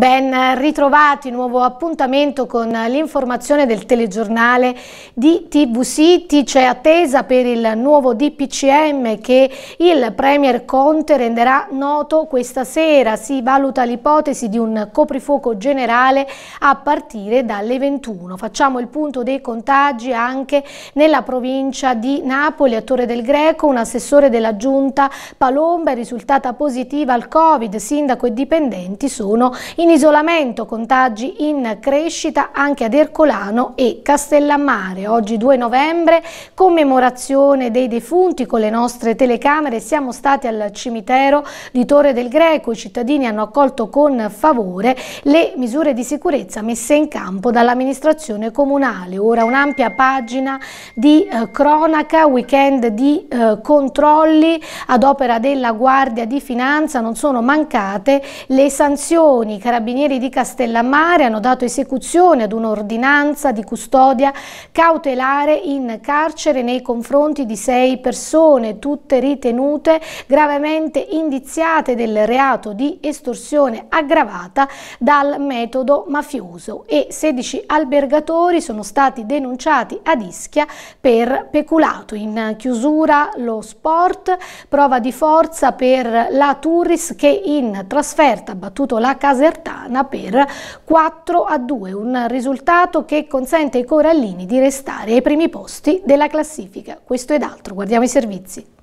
Ben ritrovati, nuovo appuntamento con l'informazione del telegiornale di TV City. C'è attesa per il nuovo DPCM che il Premier Conte renderà noto questa sera. Si valuta l'ipotesi di un coprifuoco generale a partire dalle 21. Facciamo il punto dei contagi anche nella provincia di Napoli. A Torre del Greco, un assessore della Giunta Palomba è risultata positiva al Covid. Sindaco e dipendenti sono in in isolamento contagi in crescita anche ad Ercolano e Castellammare. Oggi 2 novembre, commemorazione dei defunti con le nostre telecamere. Siamo stati al cimitero di Torre del Greco. I cittadini hanno accolto con favore le misure di sicurezza messe in campo dall'amministrazione comunale. Ora un'ampia pagina di eh, cronaca, weekend di eh, controlli ad opera della Guardia di Finanza. Non sono mancate le sanzioni. Carabinieri Carabinieri di Castellammare hanno dato esecuzione ad un'ordinanza di custodia cautelare in carcere nei confronti di sei persone, tutte ritenute gravemente indiziate del reato di estorsione aggravata dal metodo mafioso e 16 albergatori sono stati denunciati ad Ischia per peculato. In chiusura lo sport, prova di forza per la Turris che in trasferta ha battuto la Caserta. Salernitana per 4 a 2, un risultato che consente ai corallini di restare ai primi posti della classifica. Questo ed altro, guardiamo i servizi.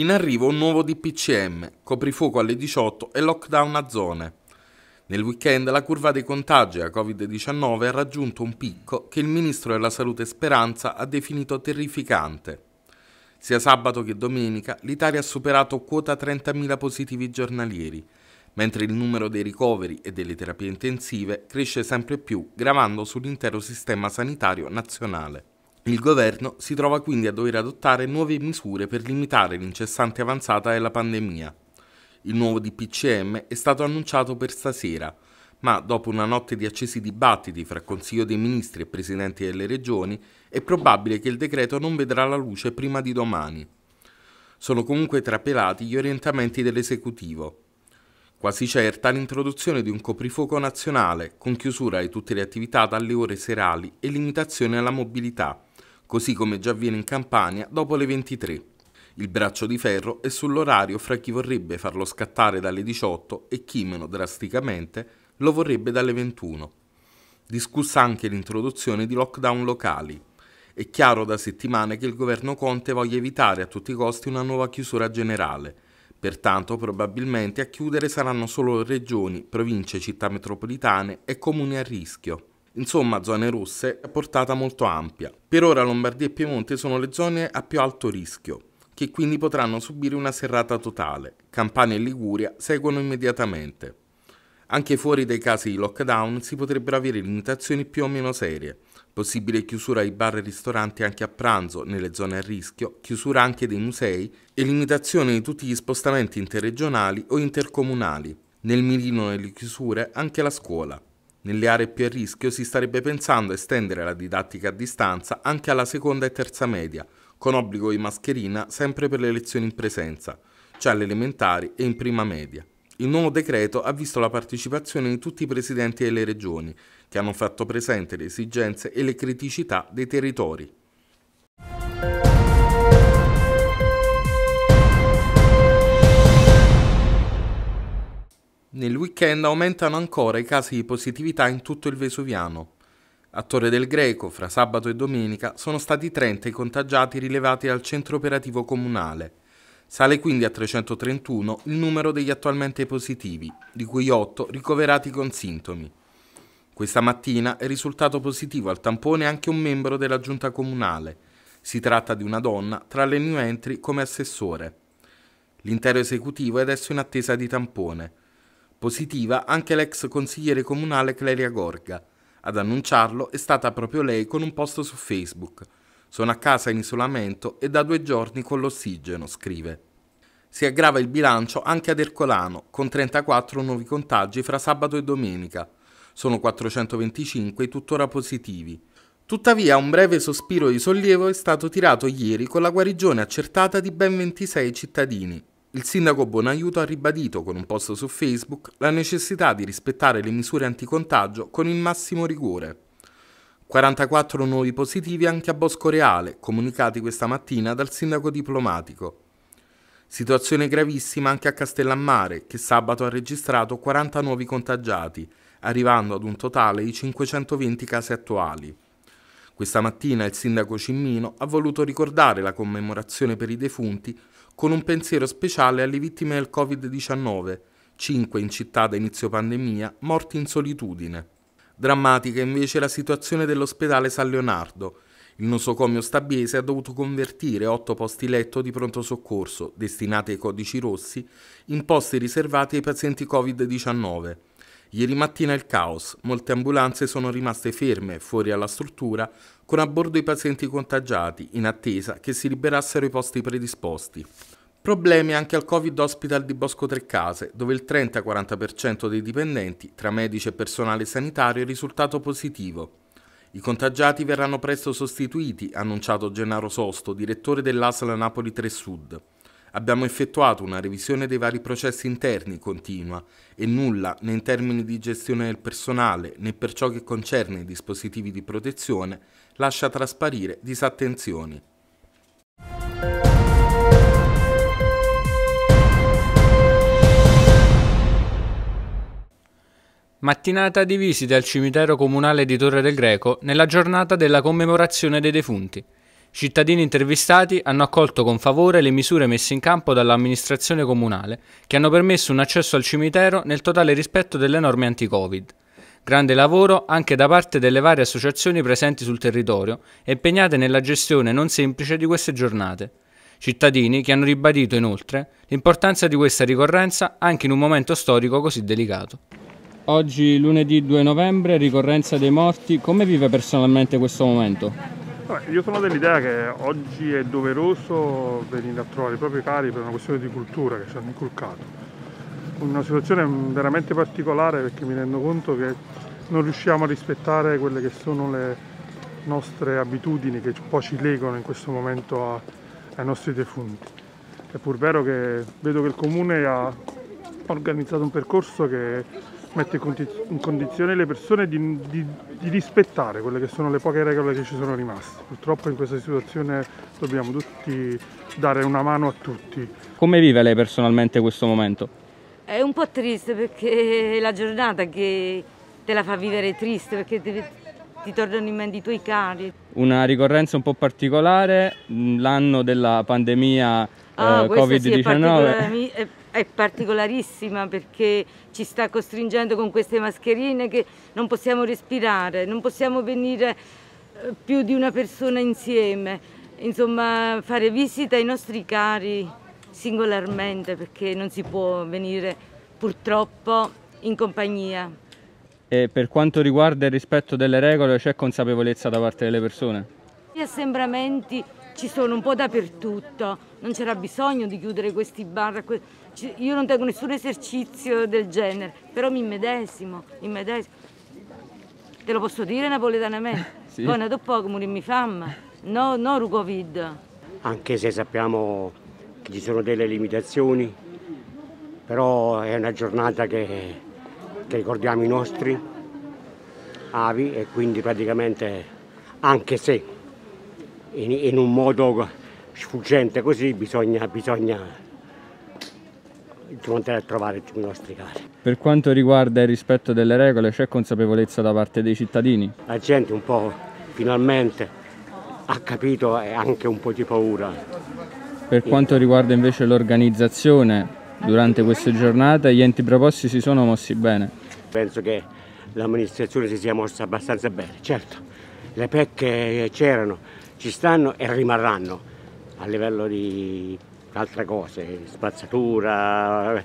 In arrivo un nuovo DPCM, coprifuoco alle 18 e lockdown a zone. Nel weekend la curva dei contagi a Covid-19 ha raggiunto un picco che il ministro della Salute Speranza ha definito terrificante. Sia sabato che domenica l'Italia ha superato quota 30.000 positivi giornalieri, mentre il numero dei ricoveri e delle terapie intensive cresce sempre più, gravando sull'intero sistema sanitario nazionale. Il governo si trova quindi a dover adottare nuove misure per limitare l'incessante avanzata della pandemia. Il nuovo DPCM è stato annunciato per stasera, ma dopo una notte di accesi dibattiti fra Consiglio dei Ministri e Presidenti delle Regioni, è probabile che il decreto non vedrà la luce prima di domani. Sono comunque trapelati gli orientamenti dell'esecutivo. Quasi certa l'introduzione di un coprifuoco nazionale, con chiusura di tutte le attività dalle ore serali e limitazione alla mobilità così come già avviene in Campania dopo le 23. Il braccio di ferro è sull'orario fra chi vorrebbe farlo scattare dalle 18 e chi meno drasticamente lo vorrebbe dalle 21. Discussa anche l'introduzione di lockdown locali. È chiaro da settimane che il governo Conte voglia evitare a tutti i costi una nuova chiusura generale. Pertanto probabilmente a chiudere saranno solo regioni, province, città metropolitane e comuni a rischio. Insomma, zone rosse è portata molto ampia. Per ora Lombardia e Piemonte sono le zone a più alto rischio, che quindi potranno subire una serrata totale. Campania e Liguria seguono immediatamente. Anche fuori dai casi di lockdown si potrebbero avere limitazioni più o meno serie. Possibile chiusura ai bar e ristoranti anche a pranzo nelle zone a rischio, chiusura anche dei musei e limitazione di tutti gli spostamenti interregionali o intercomunali. Nel mirino delle chiusure anche la scuola. Nelle aree più a rischio si starebbe pensando a estendere la didattica a distanza anche alla seconda e terza media, con obbligo di mascherina sempre per le lezioni in presenza, cioè alle elementari e in prima media. Il nuovo decreto ha visto la partecipazione di tutti i presidenti delle regioni, che hanno fatto presente le esigenze e le criticità dei territori. Nel weekend aumentano ancora i casi di positività in tutto il Vesuviano. A Torre del Greco, fra sabato e domenica, sono stati 30 i contagiati rilevati dal centro operativo comunale. Sale quindi a 331 il numero degli attualmente positivi, di cui 8 ricoverati con sintomi. Questa mattina è risultato positivo al tampone anche un membro della giunta comunale. Si tratta di una donna tra le new entry come assessore. L'intero esecutivo è adesso in attesa di tampone. Positiva anche l'ex consigliere comunale Cleria Gorga. Ad annunciarlo è stata proprio lei con un post su Facebook. Sono a casa in isolamento e da due giorni con l'ossigeno, scrive. Si aggrava il bilancio anche ad Ercolano, con 34 nuovi contagi fra sabato e domenica. Sono 425 tuttora positivi. Tuttavia un breve sospiro di sollievo è stato tirato ieri con la guarigione accertata di ben 26 cittadini, il sindaco Bonaiuto ha ribadito con un post su Facebook la necessità di rispettare le misure anticontagio con il massimo rigore. 44 nuovi positivi anche a Bosco Reale, comunicati questa mattina dal sindaco diplomatico. Situazione gravissima anche a Castellammare, che sabato ha registrato 40 nuovi contagiati, arrivando ad un totale di 520 casi attuali. Questa mattina il sindaco Cimmino ha voluto ricordare la commemorazione per i defunti con un pensiero speciale alle vittime del Covid-19, 5 in città da inizio pandemia, morti in solitudine. Drammatica invece la situazione dell'ospedale San Leonardo. Il nosocomio stabiese ha dovuto convertire 8 posti letto di pronto soccorso, destinati ai codici rossi, in posti riservati ai pazienti Covid-19. Ieri mattina il caos, molte ambulanze sono rimaste ferme fuori alla struttura con a bordo i pazienti contagiati in attesa che si liberassero i posti predisposti. Problemi anche al Covid Hospital di Bosco Trecase, dove il 30-40% dei dipendenti, tra medici e personale sanitario, è risultato positivo. I contagiati verranno presto sostituiti, ha annunciato Gennaro Sosto, direttore dell'ASL Napoli 3 Sud. Abbiamo effettuato una revisione dei vari processi interni continua e nulla, né in termini di gestione del personale né per ciò che concerne i dispositivi di protezione, lascia trasparire disattenzioni. Mattinata di visita al cimitero comunale di Torre del Greco nella giornata della commemorazione dei defunti. Cittadini intervistati hanno accolto con favore le misure messe in campo dall'amministrazione comunale, che hanno permesso un accesso al cimitero nel totale rispetto delle norme anti-Covid. Grande lavoro anche da parte delle varie associazioni presenti sul territorio, impegnate nella gestione non semplice di queste giornate. Cittadini che hanno ribadito inoltre l'importanza di questa ricorrenza anche in un momento storico così delicato. Oggi lunedì 2 novembre, ricorrenza dei morti, come vive personalmente questo momento? Vabbè, io sono dell'idea che oggi è doveroso venire a trovare i propri cari per una questione di cultura che ci hanno inculcato. Una situazione veramente particolare perché mi rendo conto che non riusciamo a rispettare quelle che sono le nostre abitudini che poi ci legano in questo momento a, ai nostri defunti. È pur vero che vedo che il comune ha organizzato un percorso che mette in condizione le persone di, di, di, rispettare quelle che sono le poche regole che ci sono rimaste. Purtroppo in questa situazione dobbiamo tutti dare una mano a tutti. Come vive lei personalmente questo momento? È un po' triste perché è la giornata che te la fa vivere triste perché ti, ti tornano in mente i tuoi cari. Una ricorrenza un po' particolare, l'anno della pandemia ah, eh, Covid-19. Sì, è particolarissima perché ci sta costringendo con queste mascherine che non possiamo respirare, non possiamo venire eh, più di una persona insieme, insomma fare visita ai nostri cari singolarmente perché non si può venire purtroppo in compagnia. E per quanto riguarda il rispetto delle regole c'è consapevolezza da parte delle persone? Gli assembramenti ci sono un po' dappertutto, non c'era bisogno di chiudere questi bar. Io non tengo nessun esercizio del genere, però mi immedesimo, immedesimo. Te lo posso dire napoletanamente? sì. Poi ne do poco, morirmi fame, no, no rucovid. Anche se sappiamo che ci sono delle limitazioni, però è una giornata che, che ricordiamo i nostri avi e quindi praticamente anche se in, in un modo sfuggente così bisogna, bisogna a trovare i nostri cari. Per quanto riguarda il rispetto delle regole c'è consapevolezza da parte dei cittadini? La gente un po' finalmente ha capito e anche un po' di paura. Per quanto riguarda invece l'organizzazione, durante queste giornate gli enti proposti si sono mossi bene? Penso che l'amministrazione si sia mossa abbastanza bene, certo, le pecche c'erano, ci stanno e rimarranno a livello di altre cose, spazzatura,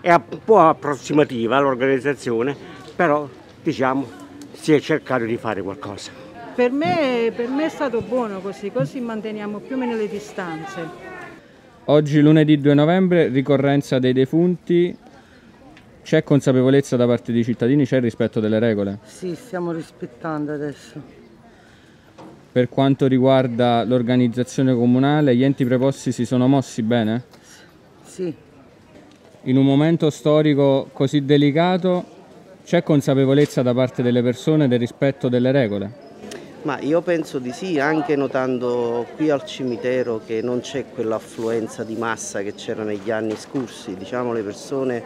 è un po' approssimativa l'organizzazione, però diciamo si è cercato di fare qualcosa. Per me, per me è stato buono così, così manteniamo più o meno le distanze. Oggi lunedì 2 novembre, ricorrenza dei defunti, c'è consapevolezza da parte dei cittadini, c'è il rispetto delle regole? Sì, stiamo rispettando adesso. Per quanto riguarda l'organizzazione comunale, gli enti preposti si sono mossi bene? Sì. In un momento storico così delicato c'è consapevolezza da parte delle persone del rispetto delle regole? Ma io penso di sì, anche notando qui al cimitero che non c'è quell'affluenza di massa che c'era negli anni scorsi, diciamo le persone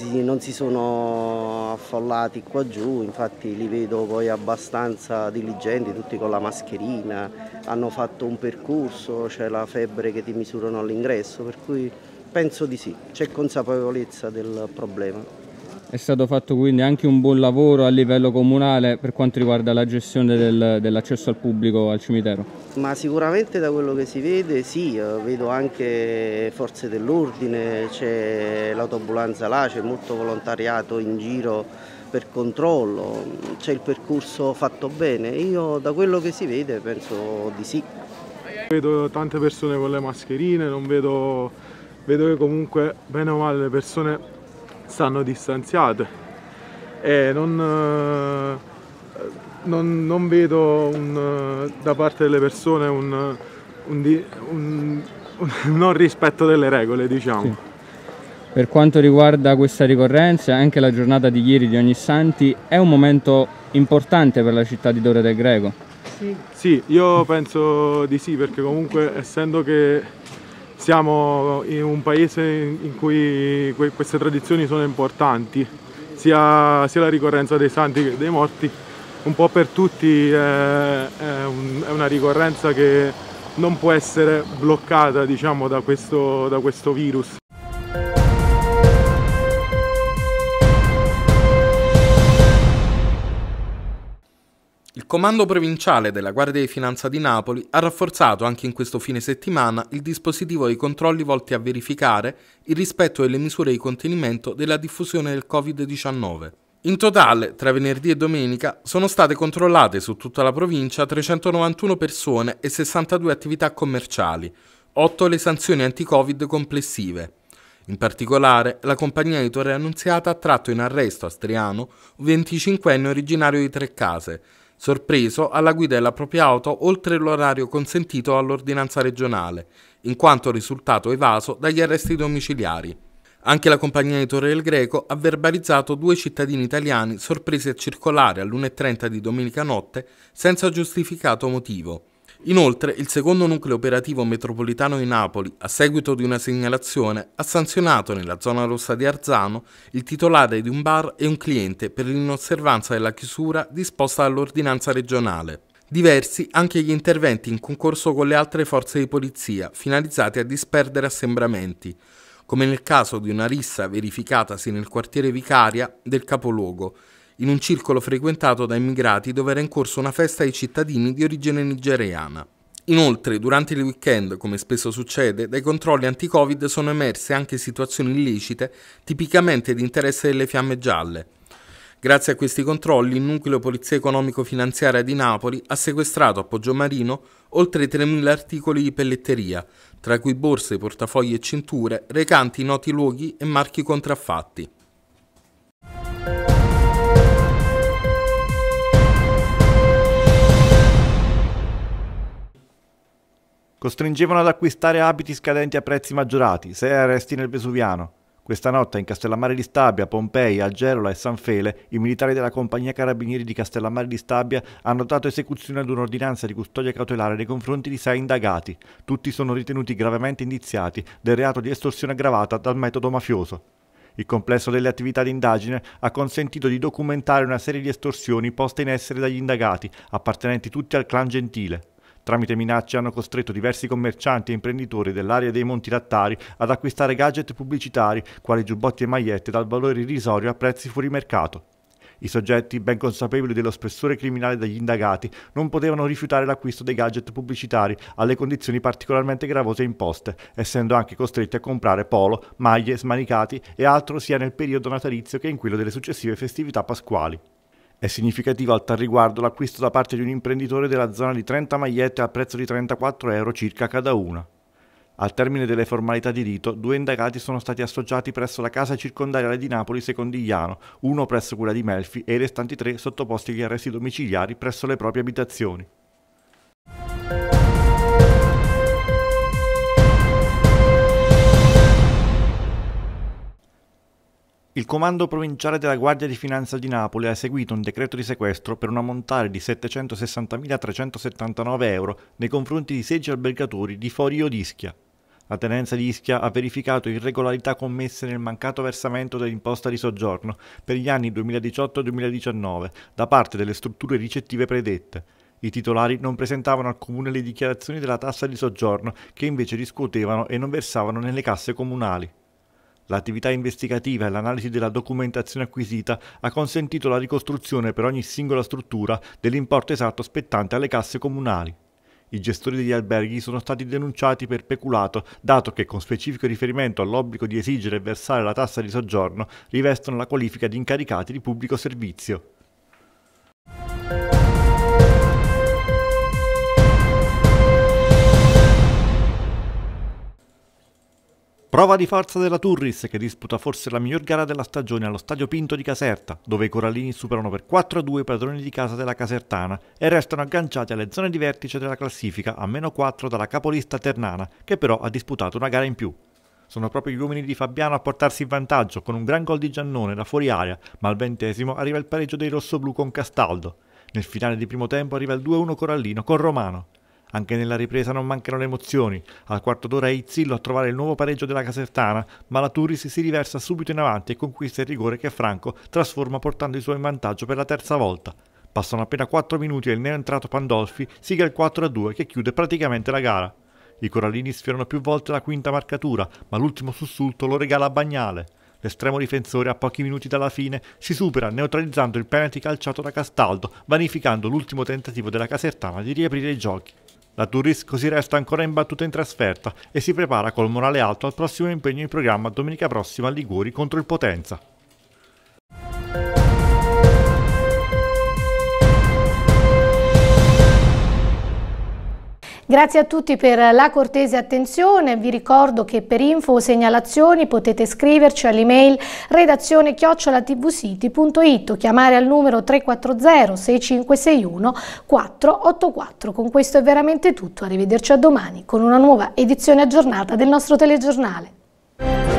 non si sono affollati qua giù, infatti li vedo poi abbastanza diligenti, tutti con la mascherina, hanno fatto un percorso, c'è la febbre che ti misurano all'ingresso, per cui penso di sì, c'è consapevolezza del problema è stato fatto quindi anche un buon lavoro a livello comunale per quanto riguarda la gestione del, dell'accesso al pubblico al cimitero? Ma sicuramente da quello che si vede sì, eh, vedo anche forze dell'ordine, c'è l'autobulanza là, c'è molto volontariato in giro per controllo, c'è il percorso fatto bene, io da quello che si vede penso di sì. Vedo tante persone con le mascherine, non vedo, vedo che comunque bene o male le persone stanno distanziate e non, eh, non, non vedo un, eh, da parte delle persone un, un, non rispetto delle regole diciamo. Sì. Per quanto riguarda questa ricorrenza, anche la giornata di ieri di Ogni Santi è un momento importante per la città di Dore del Greco. Sì. sì, io penso di sì, perché comunque essendo che siamo in un paese in cui queste tradizioni sono importanti, sia, sia la ricorrenza dei santi che dei morti, un po' per tutti è, è, un, è una ricorrenza che non può essere bloccata diciamo, da, questo, da questo virus. Comando provinciale della Guardia di Finanza di Napoli ha rafforzato anche in questo fine settimana il dispositivo dei controlli volti a verificare il rispetto delle misure di contenimento della diffusione del Covid-19. In totale, tra venerdì e domenica, sono state controllate su tutta la provincia 391 persone e 62 attività commerciali, 8 le sanzioni anti-Covid complessive. In particolare, la compagnia di Torre Annunziata ha tratto in arresto a Striano un 25enne originario di Tre Case, sorpreso alla guida della propria auto oltre l'orario consentito all'ordinanza regionale, in quanto risultato evaso dagli arresti domiciliari. Anche la compagnia di Torre del Greco ha verbalizzato due cittadini italiani sorpresi a circolare alle 1.30 di domenica notte senza giustificato motivo. Inoltre, il secondo nucleo operativo metropolitano di Napoli, a seguito di una segnalazione, ha sanzionato nella zona rossa di Arzano il titolare di un bar e un cliente per l'inosservanza della chiusura disposta dall'ordinanza regionale. Diversi anche gli interventi in concorso con le altre forze di polizia, finalizzati a disperdere assembramenti, come nel caso di una rissa verificatasi nel quartiere Vicaria del capoluogo, in un circolo frequentato da immigrati dove era in corso una festa ai cittadini di origine nigeriana. Inoltre, durante il weekend, come spesso succede, dai controlli anti-Covid sono emerse anche situazioni illecite tipicamente di interesse delle fiamme gialle. Grazie a questi controlli, il nucleo Polizia Economico-Finanziaria di Napoli ha sequestrato a Poggiomarino oltre 3.000 articoli di pelletteria, tra cui borse, portafogli e cinture, recanti noti luoghi e marchi contraffatti. costringevano ad acquistare abiti scadenti a prezzi maggiorati, sei arresti nel Vesuviano. Questa notte in Castellammare di Stabia, Pompei, Algerola e San Fele, i militari della compagnia carabinieri di Castellammare di Stabia hanno dato esecuzione ad un'ordinanza di custodia cautelare nei confronti di sei indagati. Tutti sono ritenuti gravemente indiziati del reato di estorsione aggravata dal metodo mafioso. Il complesso delle attività di indagine ha consentito di documentare una serie di estorsioni poste in essere dagli indagati, appartenenti tutti al clan Gentile. Tramite minacce hanno costretto diversi commercianti e imprenditori dell'area dei Monti Lattari ad acquistare gadget pubblicitari, quali giubbotti e magliette, dal valore irrisorio a prezzi fuori mercato. I soggetti, ben consapevoli dello spessore criminale degli indagati, non potevano rifiutare l'acquisto dei gadget pubblicitari alle condizioni particolarmente gravose imposte, essendo anche costretti a comprare polo, maglie, smanicati e altro sia nel periodo natalizio che in quello delle successive festività pasquali. È significativo al tal riguardo l'acquisto da parte di un imprenditore della zona di 30 magliette al prezzo di 34 euro circa cada una. Al termine delle formalità di rito, due indagati sono stati associati presso la casa circondariale di Napoli Secondigliano, uno presso quella di Melfi e i restanti tre sottoposti agli arresti domiciliari presso le proprie abitazioni. Il Comando Provinciale della Guardia di Finanza di Napoli ha eseguito un decreto di sequestro per un ammontare di 760.379 euro nei confronti di 16 albergatori di Forio d'Ischia. La tenenza di Ischia ha verificato irregolarità commesse nel mancato versamento dell'imposta di soggiorno per gli anni 2018-2019 da parte delle strutture ricettive predette. I titolari non presentavano al comune le dichiarazioni della tassa di soggiorno che invece riscuotevano e non versavano nelle casse comunali. L'attività investigativa e l'analisi della documentazione acquisita ha consentito la ricostruzione per ogni singola struttura dell'importo esatto spettante alle casse comunali. I gestori degli alberghi sono stati denunciati per peculato, dato che con specifico riferimento all'obbligo di esigere e versare la tassa di soggiorno rivestono la qualifica di incaricati di pubblico servizio. Prova di forza della Turris che disputa forse la miglior gara della stagione allo Stadio Pinto di Caserta, dove i Corallini superano per 4-2 i padroni di casa della Casertana e restano agganciati alle zone di vertice della classifica a meno 4 dalla capolista Ternana, che però ha disputato una gara in più. Sono proprio gli uomini di Fabiano a portarsi in vantaggio con un gran gol di Giannone da fuori aria, ma al ventesimo arriva il pareggio dei rossoblù con Castaldo. Nel finale di primo tempo arriva il 2-1 Corallino con Romano. Anche nella ripresa non mancano le emozioni. Al quarto d'ora è Izzillo a trovare il nuovo pareggio della Casertana, ma la Turris si riversa subito in avanti e conquista il rigore che Franco trasforma portando i suoi in vantaggio per la terza volta. Passano appena 4 minuti e il neoentrato Pandolfi siga il 4-2 che chiude praticamente la gara. I Corallini sfiorano più volte la quinta marcatura, ma l'ultimo sussulto lo regala a Bagnale. L'estremo difensore a pochi minuti dalla fine si supera neutralizzando il penalty calciato da Castaldo, vanificando l'ultimo tentativo della Casertana di riaprire i giochi. La Turris così resta ancora imbattuta in trasferta e si prepara col morale alto al prossimo impegno in programma domenica prossima a Liguri contro il Potenza. Grazie a tutti per la cortese attenzione, vi ricordo che per info o segnalazioni potete scriverci all'email redazione chiocciolatvsiti.it o chiamare al numero 340 6561 484. Con questo è veramente tutto, arrivederci a domani con una nuova edizione aggiornata del nostro telegiornale.